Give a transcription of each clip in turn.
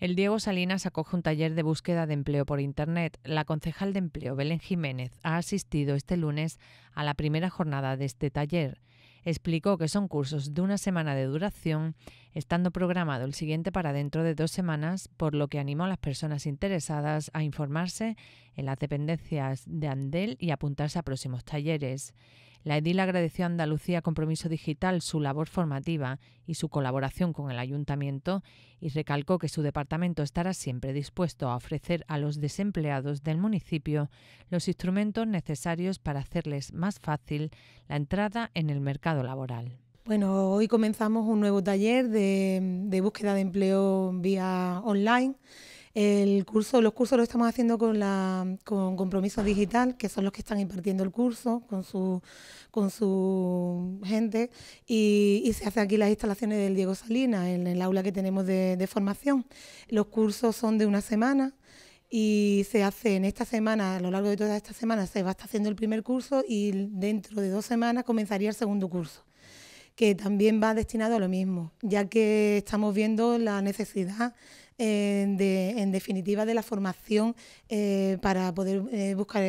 El Diego Salinas acoge un taller de búsqueda de empleo por Internet. La concejal de empleo, Belén Jiménez, ha asistido este lunes a la primera jornada de este taller. Explicó que son cursos de una semana de duración, estando programado el siguiente para dentro de dos semanas, por lo que animó a las personas interesadas a informarse en las dependencias de Andel y apuntarse a próximos talleres. La edil agradeció a Andalucía Compromiso Digital su labor formativa y su colaboración con el ayuntamiento y recalcó que su departamento estará siempre dispuesto a ofrecer a los desempleados del municipio los instrumentos necesarios para hacerles más fácil la entrada en el mercado laboral. Bueno, hoy comenzamos un nuevo taller de, de búsqueda de empleo vía online el curso, los cursos los estamos haciendo con, la, con Compromiso Digital, que son los que están impartiendo el curso con su, con su gente, y, se hace aquí las instalaciones del Diego Salinas, en el aula que tenemos de, de formación. Los cursos son de una semana y se hace en esta semana, a lo largo de toda esta semana, se va a estar haciendo el primer curso y dentro de dos semanas comenzaría el segundo curso, que también va destinado a lo mismo, ya que estamos viendo la necesidad de, en definitiva de la formación eh, para poder eh, buscar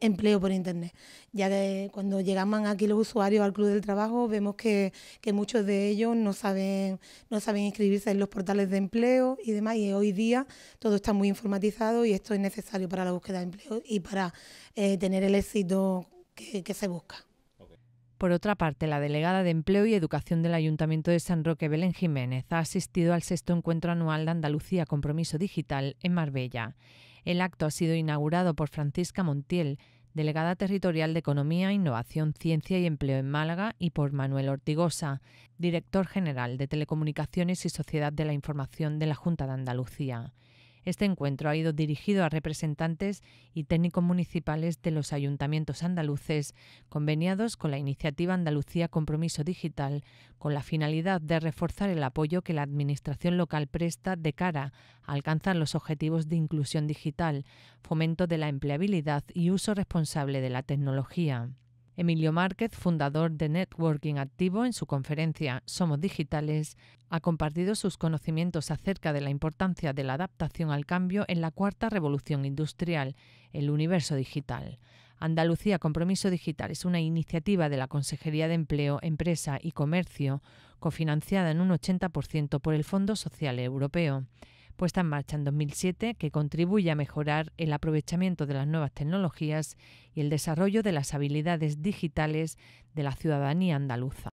empleo por Internet. Ya cuando llegaban aquí los usuarios al Club del Trabajo vemos que, muchos de ellos no saben, no saben inscribirse en los portales de empleo y demás y hoy día todo está muy informatizado y esto es necesario para la búsqueda de empleo y para eh, tener el éxito que se busca. Por otra parte, la delegada de Empleo y Educación del Ayuntamiento de San Roque, Belén Jiménez, ha asistido al sexto encuentro anual de Andalucía Compromiso Digital en Marbella. El acto ha sido inaugurado por Francisca Montiel, delegada territorial de Economía, Innovación, Ciencia y Empleo en Málaga, y por Manuel Ortigosa, director general de Telecomunicaciones y Sociedad de la Información de la Junta de Andalucía. Este encuentro ha ido dirigido a representantes y técnicos municipales de los ayuntamientos andaluces, conveniados con la iniciativa Andalucía Compromiso Digital, con la finalidad de reforzar el apoyo que la Administración local presta de cara a alcanzar los objetivos de inclusión digital, fomento de la empleabilidad y uso responsable de la tecnología. Emilio Márquez, fundador de Networking Activo, en su conferencia Somos Digitales, ha compartido sus conocimientos acerca de la importancia de la adaptación al cambio en la cuarta revolución industrial, el universo digital. Andalucía Compromiso Digital es una iniciativa de la Consejería de Empleo, Empresa y Comercio, cofinanciada en un 80% por el Fondo Social Europeo puesta en marcha en 2007 que contribuye a mejorar el aprovechamiento de las nuevas tecnologías y el desarrollo de las habilidades digitales de la ciudadanía andaluza.